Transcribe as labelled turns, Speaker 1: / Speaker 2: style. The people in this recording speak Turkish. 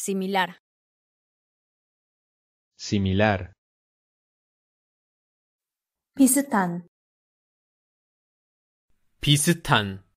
Speaker 1: Similar.
Speaker 2: Similar.
Speaker 1: 비슷한.
Speaker 2: 비슷한.